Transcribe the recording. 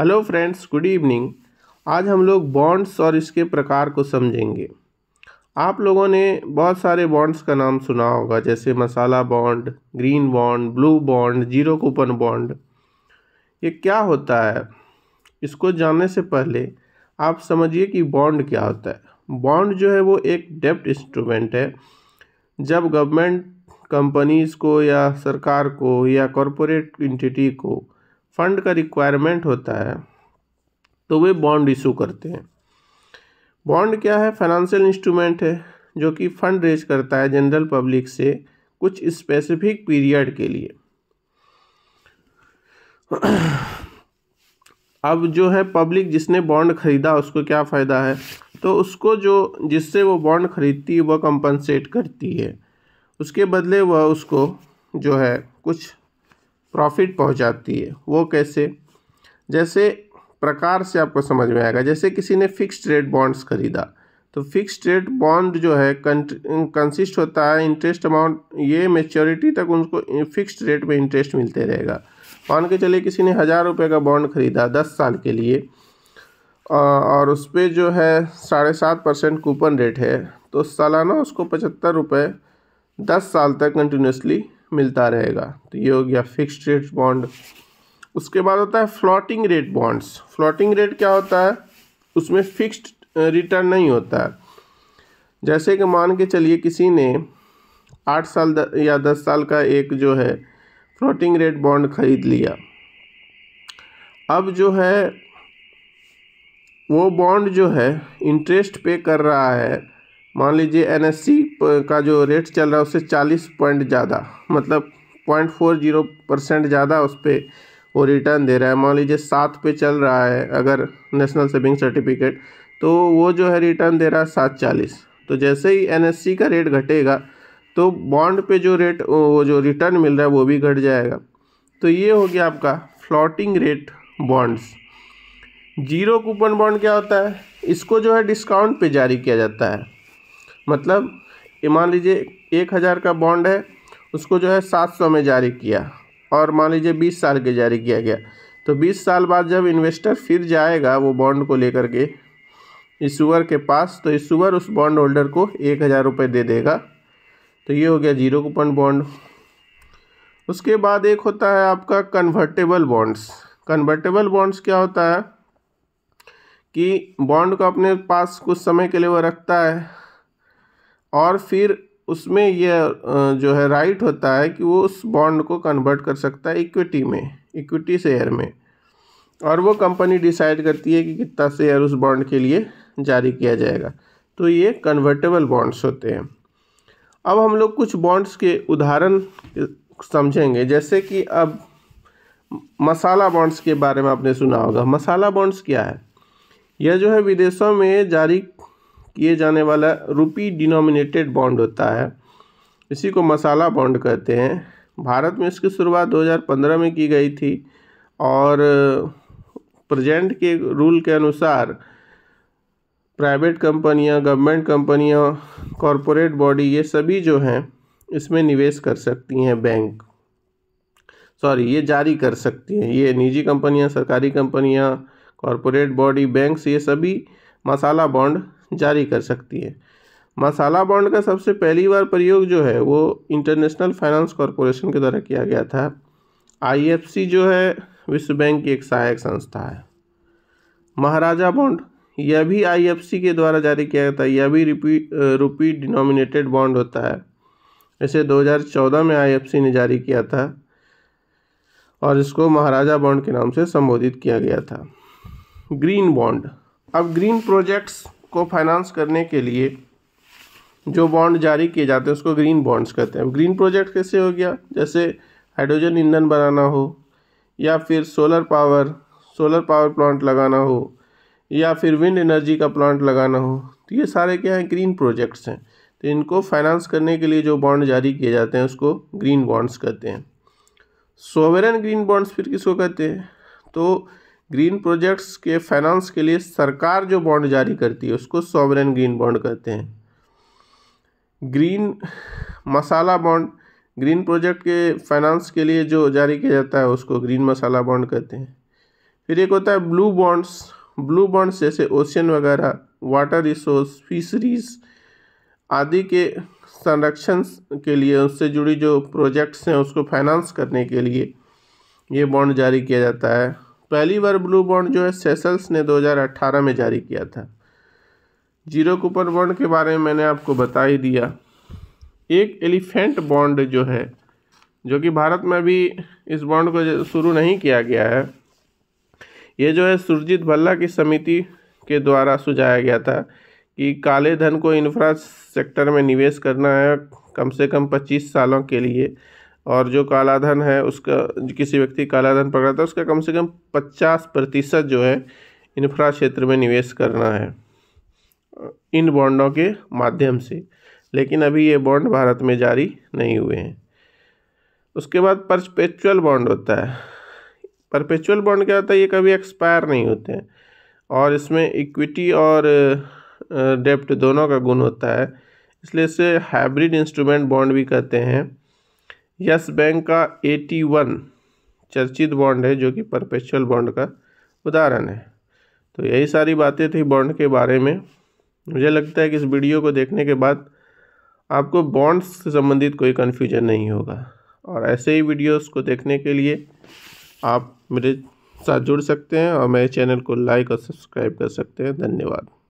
hello friends good evening आज हम लोग बॉन्ड्स और इसके प्रकार को समझेंगे आप लोगों ने बहुत सारे बॉन्ड्स का नाम सुना होगा जैसे masala bond green bond blue bond zero coupon bond ये क्या होता है इसको जानने से पहले आप समझिए कि बॉन्ड क्या होता है बॉन्ड जो है वो एक डेप्ट इंस्ट्रूमेंट है जब गवर्नमेंट कंपनीज़ को या सरकार को या कॉरपोरेट इंटिटी को फंड का रिक्वायरमेंट होता है तो वे बॉन्ड इशू करते हैं बॉन्ड क्या है फाइनेंशियल इंस्ट्रूमेंट है जो कि फंड रेज करता है जनरल पब्लिक से कुछ स्पेसिफिक पीरियड के लिए अब जो है पब्लिक जिसने बॉन्ड खरीदा उसको क्या फ़ायदा है तो उसको जो जिससे वो बॉन्ड खरीदती है वह कंपनसेट करती है उसके बदले वह उसको जो है कुछ प्रॉफिट पहुंचाती है वो कैसे जैसे प्रकार से आपको समझ में आएगा जैसे किसी ने फिक्स्ड रेट बॉन्ड्स खरीदा तो फिक्स्ड रेट बॉन्ड जो है कंसिस्ट होता है इंटरेस्ट अमाउंट ये मेच्योरिटी तक उनको फिक्स्ड रेट पे इंटरेस्ट मिलते रहेगा मान के चलिए किसी ने हज़ार रुपये का बॉन्ड खरीदा दस साल के लिए और उस पर जो है साढ़े सात परसेंट कूपन रेट है तो सालाना उसको पचहत्तर रुपये दस साल तक कंटिन्यूसली मिलता रहेगा तो ये हो गया फिक्स्ड रेट बॉन्ड उसके बाद होता है floating rate bonds floating rate क्या होता है उसमें फिक्स्ड रिटर्न नहीं होता है जैसे कि मान के चलिए किसी ने आठ साल द, या दस साल का एक जो है फ्लोटिंग रेट बॉन्ड खरीद लिया अब जो है वो बॉन्ड जो है इंटरेस्ट पे कर रहा है मान लीजिए एन का जो रेट चल रहा है उससे चालीस पॉइंट ज़्यादा मतलब पॉइंट फोर जीरो परसेंट ज़्यादा उस पर वो रिटर्न दे रहा है मान लीजिए सात पे चल रहा है अगर नेशनल सेविंग सर्टिफिकेट तो वो जो है रिटर्न दे रहा है सात चालीस तो जैसे ही एन का रेट घटेगा तो बॉन्ड पे जो रेट वो जो रिटर्न मिल रहा है वो भी घट जाएगा तो ये हो गया आपका floating rate bonds zero coupon bond क्या होता है इसको जो है डिस्काउंट पे जारी किया जाता है मतलब ये मान लीजिए एक हज़ार का बॉन्ड है उसको जो है सात सौ में जारी किया और मान लीजिए बीस साल के जारी किया गया तो बीस साल बाद जब इन्वेस्टर फिर जाएगा वो बॉन्ड को लेकर के इशूअर के पास तो इशूअर उस बॉन्ड होल्डर को एक हज़ार रुपये दे देगा तो ये हो गया जीरो कूपन बॉन्ड उसके बाद एक होता है आपका कन्वर्टेबल बॉन्ड्स कन्वर्टेबल बॉन्ड्स क्या होता है कि बॉन्ड को अपने पास कुछ समय के लिए वो रखता है और फिर उसमें यह जो है राइट होता है कि वो उस बॉन्ड को कन्वर्ट कर सकता है इक्विटी में इक्विटी शेयर में और वो कंपनी डिसाइड करती है कि कितना शेयर उस बॉन्ड के लिए जारी किया जाएगा तो ये कन्वर्टेबल बॉन्ड्स होते हैं अब हम लोग कुछ बॉन्ड्स के उदाहरण समझेंगे जैसे कि अब मसाला बॉन्ड्स के बारे में आपने सुना होगा मसाला बॉन्ड्स क्या है यह जो है विदेशों में जारी किए जाने वाला रुपी डिनोमिनेटेड बॉन्ड होता है इसी को मसाला बॉन्ड कहते हैं भारत में इसकी शुरुआत 2015 में की गई थी और प्रेजेंट के रूल के अनुसार प्राइवेट कंपनियां गवर्नमेंट कंपनियां कॉरपोरेट बॉडी ये सभी जो हैं इसमें निवेश कर सकती हैं बैंक सॉरी ये जारी कर सकती हैं ये निजी कंपनियां सरकारी कंपनियां कॉरपोरेट बॉडी बैंक्स ये सभी मसाला बॉन्ड जारी कर सकती है मसाला बॉन्ड का सबसे पहली बार प्रयोग जो है वो इंटरनेशनल फाइनेंस कॉरपोरेशन के द्वारा किया गया था आईएफसी जो है विश्व बैंक की एक सहायक संस्था है महाराजा बॉन्ड यह भी आईएफसी के द्वारा जारी किया गया था यह भी रुपी रुपी डिनोमिनेटेड बॉन्ड होता है इसे 2014 में आईएफसी ने जारी किया था और इसको महाराजा बॉन्ड के नाम से संबोधित किया गया था ग्रीन बॉन्ड अब ग्रीन प्रोजेक्ट्स को फाइनेंस करने के लिए जो बॉन्ड जारी किए जाते हैं उसको ग्रीन बॉन्ड्स कहते हैं ग्रीन प्रोजेक्ट कैसे हो गया जैसे हाइड्रोजन ईंधन बनाना हो या फिर solar power solar power plant लगाना हो या फिर विंड एनर्जी का प्लांट लगाना हो तो ये सारे क्या हैं ग्रीन प्रोजेक्ट्स हैं तो इनको फाइनेंस करने के लिए जो बॉन्ड जारी किए जाते हैं उसको ग्रीन बॉन्ड्स कहते हैं सोवेरन ग्रीन बॉन्ड्स फिर किसको कहते हैं तो ग्रीन प्रोजेक्ट्स के फाइनेंस के लिए सरकार जो बॉन्ड जारी करती है उसको सॉवरेन ग्रीन बॉन्ड कहते हैं green masala bond green project के फाइनेंस के लिए जो जारी किया जाता है उसको ग्रीन मसाला बॉन्ड कहते हैं फिर एक होता है ब्लू बॉन्ड्स ब्लू बॉन्ड्स जैसे ओशियन वगैरह वाटर रिसोर्स फिशरीज आदि के संरक्षण के लिए उससे जुड़ी जो प्रोजेक्ट्स हैं उसको फाइनेंस करने के लिए ये बॉन्ड जारी किया जाता है पहली बार ब्लू बॉन्ड जो है सेसल्स ने 2018 में जारी किया था जीरो कूपन बॉन्ड के बारे में मैंने आपको बता ही दिया एक एलिफेंट बॉन्ड जो है जो कि भारत में अभी इस बॉन्ड को शुरू नहीं किया गया है ये जो है सुरजीत भल्ला की समिति के द्वारा सुझाया गया था कि काले धन को इंफ्रास्ट्रक्चर में निवेश करना है कम से कम 25 सालों के लिए और जो कालाधन है उसका किसी व्यक्ति कालाधन पकड़ता है उसका कम से कम पचास प्रतिशत जो है इन्फ्रा क्षेत्र में निवेश करना है इन बॉन्डों के माध्यम से लेकिन अभी ये बॉन्ड भारत में जारी नहीं हुए हैं उसके बाद परपेचुअल बॉन्ड होता है परपेचुअल बॉन्ड क्या होता है ये कभी एक्सपायर नहीं होते हैं और इसमें इक्विटी और डेप्ट दोनों का गुण होता है इसलिए इसे हाइब्रिड इंस्ट्रूमेंट बॉन्ड भी कहते हैं यस बैंक का एटी वन चर्चित बॉन्ड है जो कि परपेचुअल बॉन्ड का उदाहरण है तो यही सारी बातें थी बॉन्ड के बारे में मुझे लगता है कि इस वीडियो को देखने के बाद आपको बॉन्ड्स से संबंधित कोई कन्फ्यूजन नहीं होगा और ऐसे ही वीडियोस को देखने के लिए आप मेरे साथ जुड़ सकते हैं और मेरे चैनल को लाइक और सब्सक्राइब कर सकते हैं धन्यवाद